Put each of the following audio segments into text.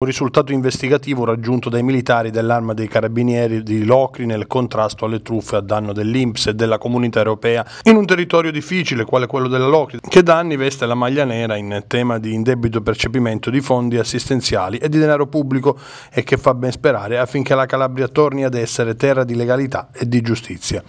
un risultato investigativo raggiunto dai militari dell'arma dei carabinieri di Locri nel contrasto alle truffe a danno dell'Inps e della comunità europea in un territorio difficile quale quello della Locri, che da anni veste la maglia nera in tema di indebito percepimento di fondi assistenziali e di denaro pubblico e che fa ben sperare affinché la Calabria torni ad essere terra di legalità e di giustizia.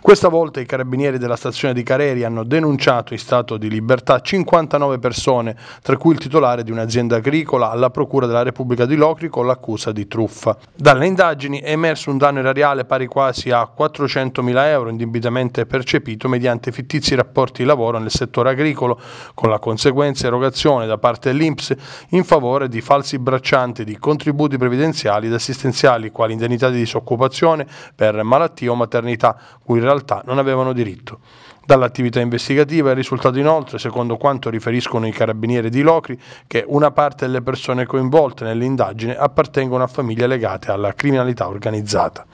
Questa volta i carabinieri della stazione di Careri hanno denunciato in stato di libertà 59 persone, tra cui il titolare di un'azienda agricola alla procura della Repubblica di Locri con l'accusa di truffa. Dalle indagini è emerso un danno erariale pari quasi a 400 mila euro indebitamente percepito mediante fittizi rapporti di lavoro nel settore agricolo, con la conseguente erogazione da parte dell'INPS in favore di falsi braccianti di contributi previdenziali ed assistenziali quali indennità di disoccupazione per malattia o maternità, cui in realtà non avevano diritto. Dall'attività investigativa è risultato inoltre, secondo quanto riferiscono i carabinieri di Locri, che una parte delle persone coinvolte nell'indagine appartengono a famiglie legate alla criminalità organizzata.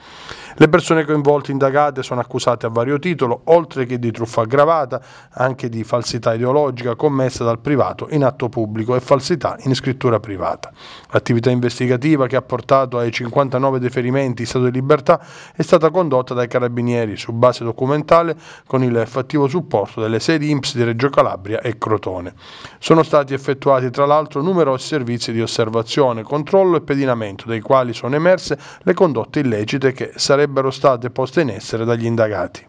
Le persone coinvolte indagate sono accusate a vario titolo, oltre che di truffa aggravata, anche di falsità ideologica commessa dal privato in atto pubblico e falsità in scrittura privata. L'attività investigativa che ha portato ai 59 deferimenti in stato di libertà è stata condotta dai carabinieri su base documentale con il fattivo supporto delle sedi IMPS di Reggio Calabria e Crotone. Sono stati effettuati tra l'altro numerosi servizi di osservazione, controllo e pedinamento, dai quali sono emerse le condotte illecite che sarebbero sarebbero state poste in essere dagli indagati.